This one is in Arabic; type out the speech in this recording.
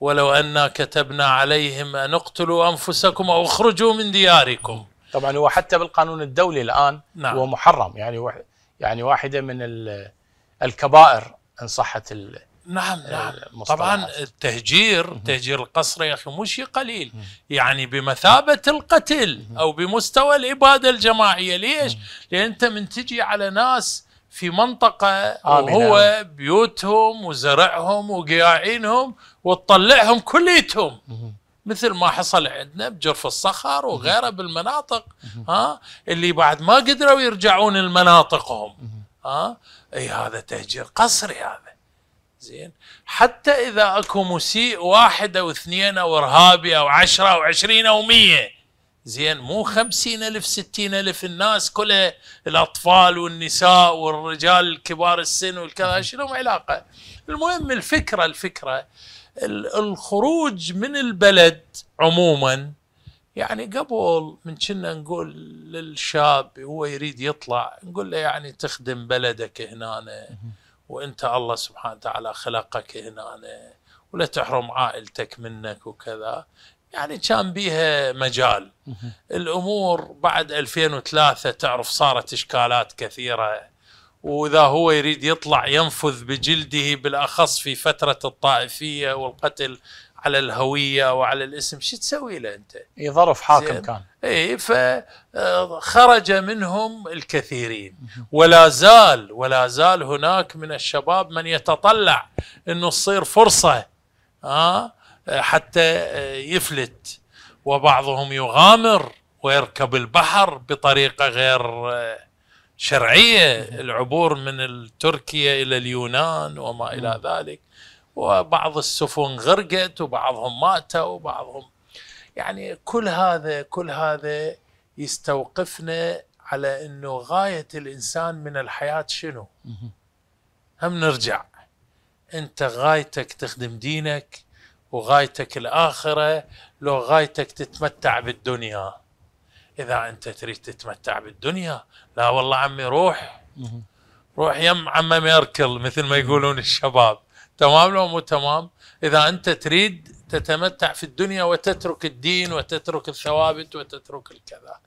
ولو أنا كتبنا عليهم أن اقتلوا أنفسكم أو اخرجوا من دياركم طبعا هو حتى بالقانون الدولي الآن نعم. هو محرم يعني يعني واحدة من الكبائر إن صحت نعم نعم طبعا التهجير التهجير القسري يا اخي مو شيء قليل يعني بمثابه القتل او بمستوى الاباده الجماعيه ليش؟ لان انت من تجي على ناس في منطقة آمنة. وهو بيوتهم وزرعهم وقياعينهم وتطلعهم كليتهم مثل ما حصل عندنا بجرف الصخر وغيره بالمناطق ها اللي بعد ما قدروا يرجعون لمناطقهم ها اي هذا تهجير قسري هذا زين حتى اذا اكو مسيء واحد او اثنين او ارهابي او عشرة او عشرين او مية زين مو خمسين ألف ستين ألف الناس كلها الأطفال والنساء والرجال الكبار السن والكذا شنو علاقة المهم الفكرة الفكرة الخروج من البلد عموما يعني قبل من كنا نقول للشاب هو يريد يطلع نقول له يعني تخدم بلدك هنا وانت الله سبحانه وتعالى خلقك هنا ولا تحرم عائلتك منك وكذا يعني كان بيها مجال الامور بعد 2003 تعرف صارت اشكالات كثيره واذا هو يريد يطلع ينفذ بجلده بالاخص في فتره الطائفيه والقتل على الهويه وعلى الاسم شو تسوي له انت؟ اي ظرف حاكم كان اي فخرج آه، منهم الكثيرين ولا زال ولا زال هناك من الشباب من يتطلع انه تصير فرصه ها آه، حتى آه، يفلت وبعضهم يغامر ويركب البحر بطريقه غير شرعيه العبور من تركيا الى اليونان وما الى ذلك وبعض السفن غرقت وبعضهم ماتوا وبعضهم يعني كل هذا كل هذا يستوقفنا على انه غايه الانسان من الحياه شنو؟ هم نرجع انت غايتك تخدم دينك وغايتك الآخرة لو غايتك تتمتع بالدنيا إذا أنت تريد تتمتع بالدنيا لا والله عمي روح روح يم عم ميركل مثل ما يقولون الشباب تمام لو مو تمام إذا أنت تريد تتمتع في الدنيا وتترك الدين وتترك الثوابت وتترك الكذا